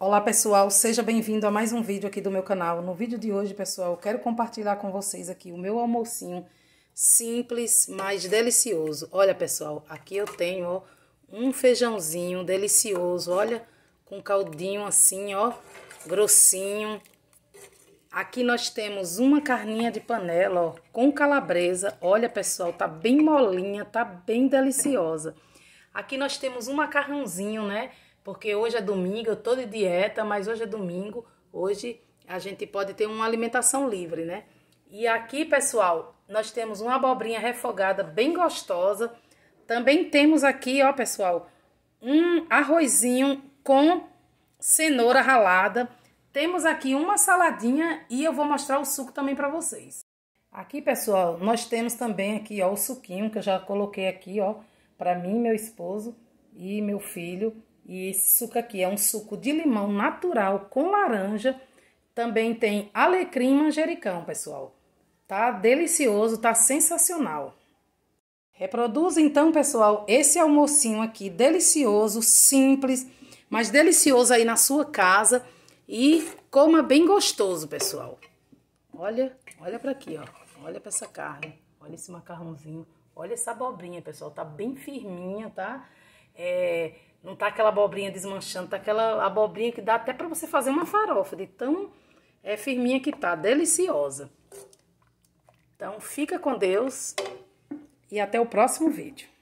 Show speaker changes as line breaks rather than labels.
Olá pessoal, seja bem-vindo a mais um vídeo aqui do meu canal. No vídeo de hoje, pessoal, eu quero compartilhar com vocês aqui o meu almocinho simples, mas delicioso. Olha, pessoal, aqui eu tenho ó, um feijãozinho delicioso, olha, com caldinho assim, ó, grossinho. Aqui nós temos uma carninha de panela, ó, com calabresa. Olha, pessoal, tá bem molinha, tá bem deliciosa. Aqui nós temos um macarrãozinho, né? porque hoje é domingo, eu tô de dieta, mas hoje é domingo, hoje a gente pode ter uma alimentação livre, né? E aqui, pessoal, nós temos uma abobrinha refogada bem gostosa. Também temos aqui, ó, pessoal, um arrozinho com cenoura ralada. Temos aqui uma saladinha e eu vou mostrar o suco também para vocês. Aqui, pessoal, nós temos também aqui, ó, o suquinho que eu já coloquei aqui, ó, para mim, meu esposo e meu filho. E esse suco aqui é um suco de limão natural com laranja. Também tem alecrim e manjericão, pessoal. Tá delicioso, tá sensacional. Reproduza então, pessoal, esse almocinho aqui delicioso, simples, mas delicioso aí na sua casa e coma bem gostoso, pessoal. Olha, olha para aqui, ó. Olha para essa carne, olha esse macarrãozinho, olha essa abobrinha, pessoal, tá bem firminha, tá? É, não tá aquela abobrinha desmanchando, tá aquela abobrinha que dá até para você fazer uma farofa, de tão é, firminha que tá, deliciosa. Então, fica com Deus e até o próximo vídeo.